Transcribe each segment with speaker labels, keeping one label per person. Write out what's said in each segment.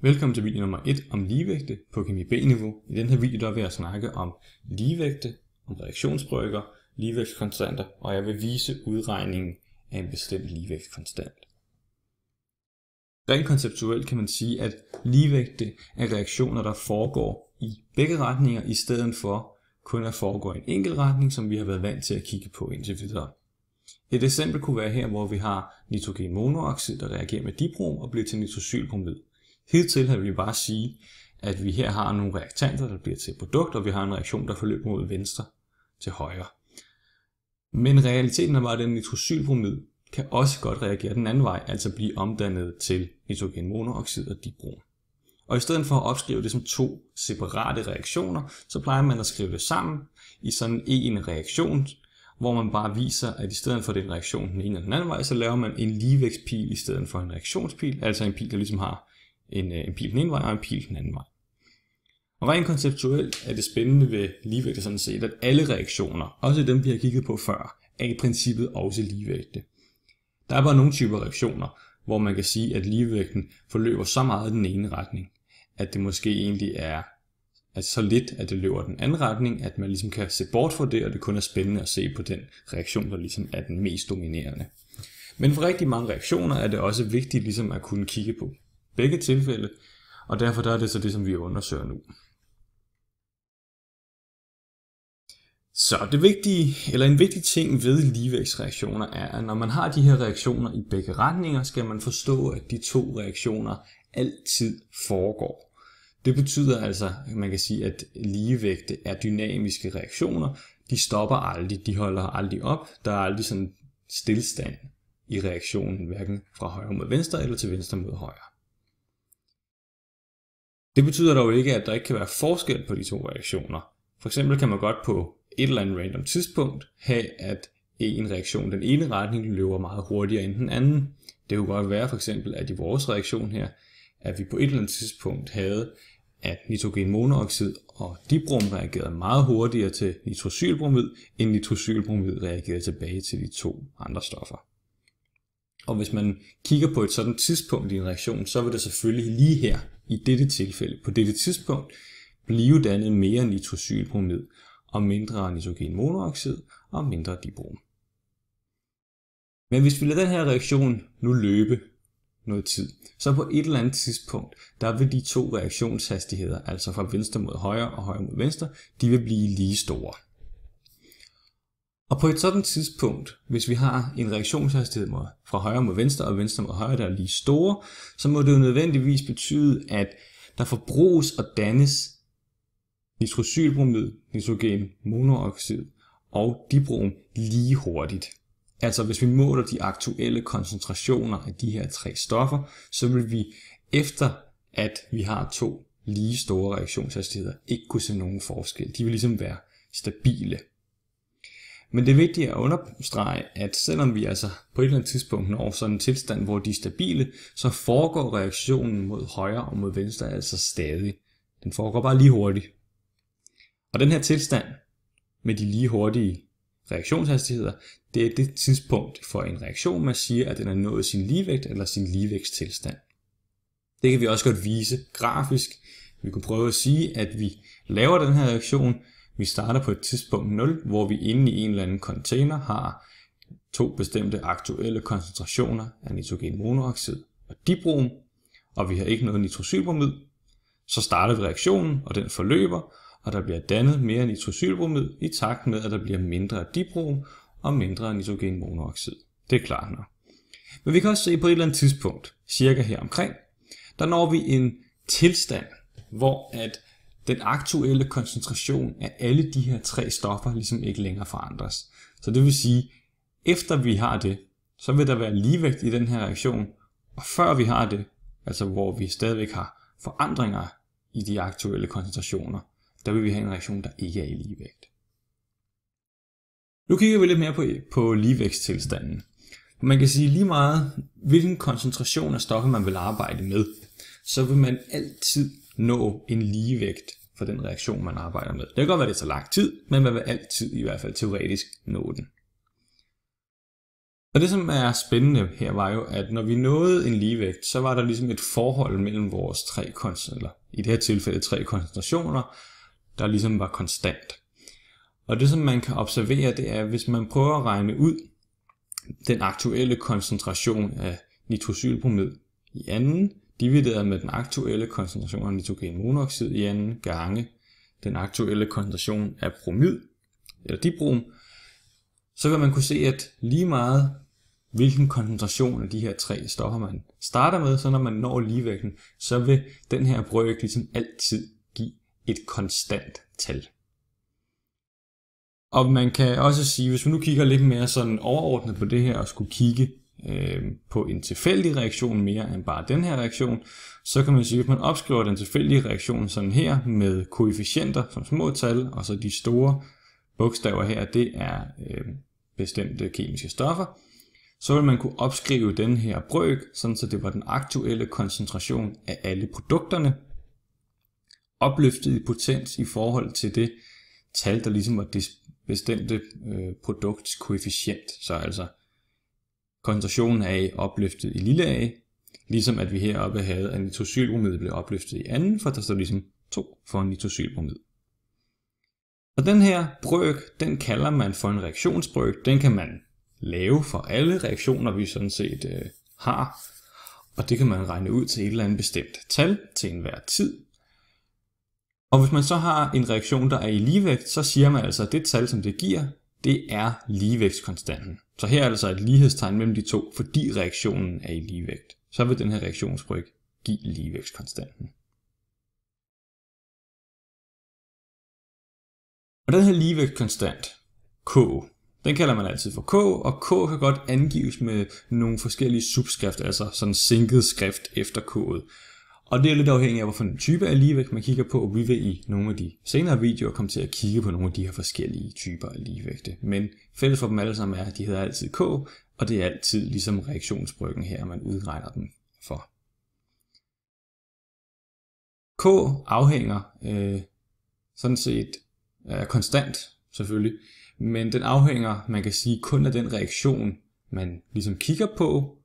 Speaker 1: Velkommen til video nummer 1 om ligevægte på kemi B-niveau. I den her video der vil jeg snakke om ligevægte, om reaktionsbrygger, ligevægtskonstanter, og jeg vil vise udregningen af en bestemt ligevægtskonstant. Rent konceptuelt kan man sige, at ligevægte er reaktioner, der foregår i begge retninger, i stedet for kun at foregå i en enkelt retning, som vi har været vant til at kigge på indtil videre. Et eksempel kunne være her, hvor vi har nitrogenmonoxid, der reagerer med dibrom og bliver til nitrosylbromid. Hidtil har vi bare sige, at vi her har nogle reaktanter, der bliver til produkt, og vi har en reaktion, der forløber mod venstre til højre. Men realiteten er bare, at den nitrosylbromid kan også godt reagere den anden vej, altså blive omdannet til nitrogenmonoxid og dibrom. Og i stedet for at opskrive det som to separate reaktioner, så plejer man at skrive det sammen i sådan en reaktion, hvor man bare viser, at i stedet for den reaktion den ene eller den anden vej, så laver man en ligevægtspil i stedet for en reaktionspil, altså en pil, der ligesom har en, øh, en pil den ene vej og en pil den anden vej. Og rent konceptuelt er det spændende ved ligevægte sådan set, at alle reaktioner, også dem vi har kigget på før, er i princippet også ligevægte. Der er bare nogle typer reaktioner, hvor man kan sige, at ligevægten forløber så meget i den ene retning, at det måske egentlig er at så lidt, at det løber den anden retning, at man ligesom kan se bort fra det, og det kun er spændende at se på den reaktion, der ligesom er den mest dominerende. Men for rigtig mange reaktioner er det også vigtigt ligesom at kunne kigge på begge tilfælde, og derfor der er det så det, som vi undersøger nu. Så det vigtige, eller en vigtig ting ved ligevægtsreaktioner er, at når man har de her reaktioner i begge retninger, skal man forstå, at de to reaktioner altid foregår. Det betyder altså, at man kan sige, at ligevægte er dynamiske reaktioner. De stopper aldrig, de holder aldrig op. Der er aldrig sådan stillstand i reaktionen, hverken fra højre mod venstre eller til venstre mod højre. Det betyder dog ikke, at der ikke kan være forskel på de to reaktioner. For eksempel kan man godt på et eller andet random tidspunkt have, at en reaktion den ene retning løber meget hurtigere end den anden. Det kunne godt være for eksempel, at i vores reaktion her, at vi på et eller andet tidspunkt havde, at nitrogenmonoxid og dibrom reagerede meget hurtigere til nitrosylbromid, end nitrosylbromid reagerede tilbage til de to andre stoffer. Og hvis man kigger på et sådan tidspunkt i en reaktion, så vil det selvfølgelig lige her, i dette tilfælde, på dette tidspunkt, blive dannet mere nitrosylbromid og mindre nitrogenmonoxid og mindre dibrom. Men hvis vi lader den her reaktion nu løbe noget tid, så på et eller andet tidspunkt, der vil de to reaktionshastigheder, altså fra venstre mod højre og højre mod venstre, de vil blive lige store. Og på et sådan tidspunkt, hvis vi har en reaktionshastighed fra højre mod venstre, og venstre mod højre, der er lige store, så må det jo nødvendigvis betyde, at der forbruges og dannes nitrosylbromid, nitrogen monooxid og dibrom lige hurtigt. Altså hvis vi måler de aktuelle koncentrationer af de her tre stoffer, så vil vi efter at vi har to lige store reaktionshastigheder, ikke kunne se nogen forskel. De vil ligesom være stabile. Men det er vigtigt at understrege, at selvom vi altså på et eller andet tidspunkt når sådan en tilstand, hvor de er stabile, så foregår reaktionen mod højre og mod venstre altså stadig. Den foregår bare lige hurtigt. Og den her tilstand med de lige hurtige reaktionshastigheder, det er det tidspunkt for en reaktion, man siger, at den er nået sin ligevægt eller sin ligevægtstilstand. Det kan vi også godt vise grafisk. Vi kunne prøve at sige, at vi laver den her reaktion, vi starter på et tidspunkt 0, hvor vi inde i en eller anden container har to bestemte aktuelle koncentrationer af nitrogen og dibrom, og vi har ikke noget nitrosylbromid, så starter vi reaktionen, og den forløber, og der bliver dannet mere nitrosylbromid i takt med, at der bliver mindre dibrom og mindre nitrogen Det er klart nok. Men vi kan også se på et eller andet tidspunkt, cirka her omkring, der når vi en tilstand, hvor at den aktuelle koncentration af alle de her tre stoffer ligesom ikke længere forandres. Så det vil sige, efter vi har det, så vil der være ligevægt i den her reaktion, og før vi har det, altså hvor vi stadigvæk har forandringer i de aktuelle koncentrationer, der vil vi have en reaktion, der ikke er i ligevægt. Nu kigger vi lidt mere på, på ligevægtstilstanden. Man kan sige lige meget, hvilken koncentration af stoffer man vil arbejde med, så vil man altid nå en ligevægt for den reaktion, man arbejder med. Det kan godt være, det tager lang tid, men man vil altid, i hvert fald teoretisk, nå den. Og det, som er spændende her, var jo, at når vi nåede en ligevægt, så var der ligesom et forhold mellem vores tre koncentrationer, i det her tilfælde tre koncentrationer, der ligesom var konstant. Og det, som man kan observere, det er, at hvis man prøver at regne ud den aktuelle koncentration af nitrosylbromid i anden, divideret med den aktuelle koncentration af nitrogenmonoxid i anden gange den aktuelle koncentration af bromid, eller dibrom, så vil man kunne se, at lige meget hvilken koncentration af de her tre stoffer man starter med, så når man når ligevægten, så vil den her brøk ligesom altid give et konstant tal. Og man kan også sige, hvis vi nu kigger lidt mere sådan overordnet på det her og skulle kigge øh, på en tilfældig reaktion mere end bare den her reaktion, så kan man sige, at man opskriver den tilfældige reaktion sådan her med koefficienter som små tal, og så de store bogstaver her, det er øh, bestemte kemiske stoffer, så vil man kunne opskrive den her brøk, sådan så det var den aktuelle koncentration af alle produkterne, opløftet i potens i forhold til det tal, der ligesom var det bestemte øh, produktskoefficient. Så altså Koncentrationen af A opløftet i lille a, ligesom at vi heroppe havde, at nitrosylbromid blev opløftet i anden, for der står ligesom 2 for nitrosylbromid. Og den her brøk, den kalder man for en reaktionsbrøk. Den kan man lave for alle reaktioner, vi sådan set øh, har. Og det kan man regne ud til et eller andet bestemt tal til enhver tid. Og hvis man så har en reaktion, der er i ligevægt, så siger man altså, at det tal, som det giver, det er ligevægtskonstanten. Så her er altså et lighedstegn mellem de to, fordi reaktionen er i ligevægt. Så vil den her reaktionsbryg give ligevægtskonstanten. Og den her ligevægtkonstant, K, den kalder man altid for K, og K kan godt angives med nogle forskellige subskrift, altså sådan sinket skrift efter K'et. Og det er lidt afhængigt af, hvilken type af ligevægt man kigger på, og vi vil i nogle af de senere videoer komme til at kigge på nogle af de her forskellige typer af ligevægte. Men Fælles for dem alle sammen er, at de hedder altid K, og det er altid ligesom reaktionsbryggen her, man udregner den for. K afhænger øh, sådan set er konstant selvfølgelig, men den afhænger, man kan sige, kun af den reaktion, man ligesom kigger på,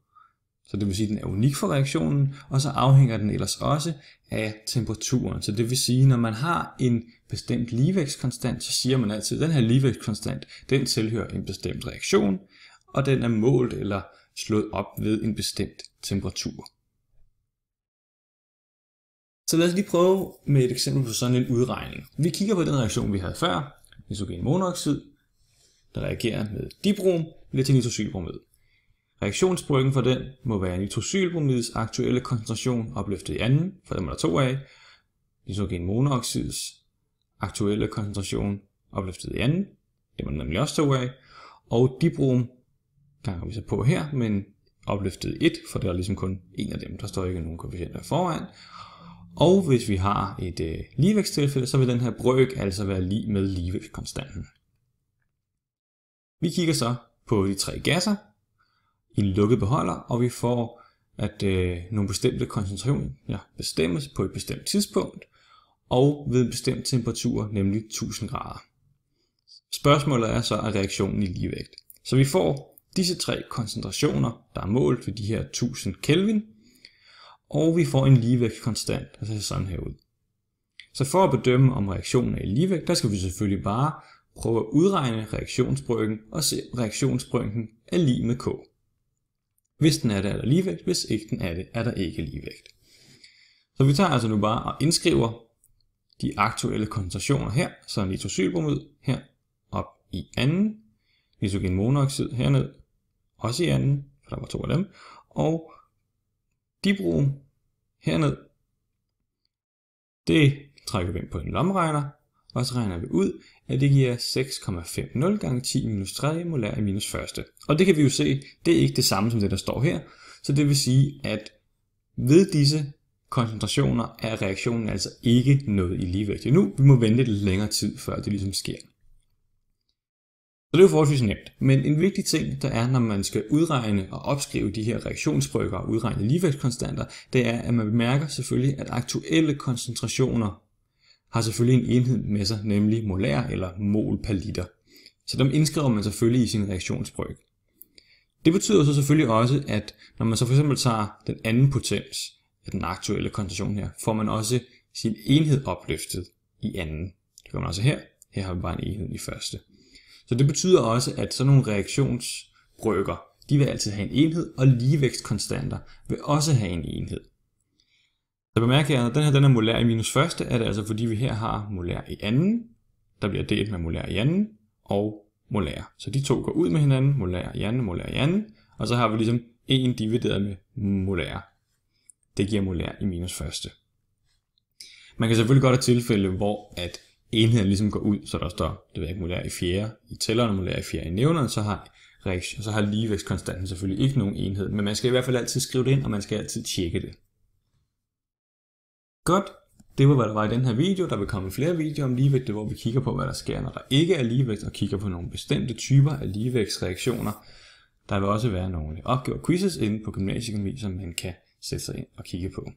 Speaker 1: så det vil sige, at den er unik for reaktionen, og så afhænger den ellers også af temperaturen. Så det vil sige, at når man har en bestemt ligevægtskonstant, så siger man altid, at den her ligevægtskonstant, den tilhører en bestemt reaktion, og den er målt eller slået op ved en bestemt temperatur. Så lad os lige prøve med et eksempel på sådan en udregning. Vi kigger på den reaktion, vi havde før, nitrogenmonoxid, monoxid, der reagerer med dibrom, bliver til nitrocylbromid. Reaktionsbryggen for den må være nitrosylbromids aktuelle koncentration opløftet i anden, for dem er der to af, nitrogenmonoxids aktuelle koncentration opløftet i anden, dem er der nemlig også to af, og dibrom ganger vi så på her, men opløftet 1, for der er ligesom kun en af dem, der står ikke nogen koefficienter foran. Og hvis vi har et øh, ligevægtstilfælde, så vil den her brøk altså være lige med ligevægtskonstanten. Vi kigger så på de tre gasser, i en lukket beholder, og vi får at øh, nogle bestemte koncentrationer ja, bestemmes på et bestemt tidspunkt og ved en bestemt temperatur, nemlig 1000 grader. Spørgsmålet er så, er reaktionen i ligevægt? Så vi får disse tre koncentrationer, der er målt ved de her 1000 Kelvin, og vi får en ligevægtskonstant, der ser sådan her ud. Så for at bedømme, om reaktionen er i ligevægt, der skal vi selvfølgelig bare prøve at udregne reaktionsbryggen og se, om reaktionsbryggen er lige med K. Hvis den er det, er der ligevægt. Hvis ikke den er det, er der ikke ligevægt. Så vi tager altså nu bare og indskriver de aktuelle koncentrationer her, så nitrosylbromid her op i anden, nitrogenmonoxid herned, også i anden, for der var to af dem, og dibrom herned, det trækker vi ind på en lommeregner, og så regner vi ud, at det giver 6,50 gange 10 minus 3 molær i minus første. Og det kan vi jo se, det er ikke det samme som det, der står her. Så det vil sige, at ved disse koncentrationer er reaktionen altså ikke nået i ligevægt endnu. Vi må vente lidt længere tid, før det ligesom sker. Så det er jo forholdsvis nemt, men en vigtig ting, der er, når man skal udregne og opskrive de her reaktionsbrygger og udregne ligevægtskonstanter, det er, at man bemærker selvfølgelig, at aktuelle koncentrationer har selvfølgelig en enhed med sig, nemlig molær eller mol per liter. Så dem indskriver man selvfølgelig i sin reaktionsbrøk. Det betyder så selvfølgelig også, at når man så for eksempel tager den anden potens af den aktuelle koncentration her, får man også sin enhed opløftet i anden. Det gør man også her. Her har vi bare en enhed i første. Så det betyder også, at sådan nogle reaktionsbrøker, de vil altid have en enhed, og ligevægtskonstanter vil også have en enhed. Så bemærker jeg, at den her den er molær i minus første, er det altså fordi vi her har molær i anden, der bliver delt med molær i anden, og molær. Så de to går ud med hinanden, molær i anden, molær i anden, og så har vi ligesom 1 divideret med molær. Det giver molær i minus første. Man kan selvfølgelig godt have tilfælde, hvor at enheden ligesom går ud, så der står, det ved ikke, molær i fjerde i tælleren og molær i fjerde i nævneren, så har, så har ligevægtskonstanten selvfølgelig ikke nogen enhed, men man skal i hvert fald altid skrive det ind, og man skal altid tjekke det. Godt, det var hvad der var i den her video. Der vil komme flere videoer om ligevægt, hvor vi kigger på, hvad der sker, når der ikke er ligevægt, og kigger på nogle bestemte typer af ligevægtsreaktioner. Der vil også være nogle opgaver quizzes inde på gymnasieøkonomi, som man kan sætte sig ind og kigge på.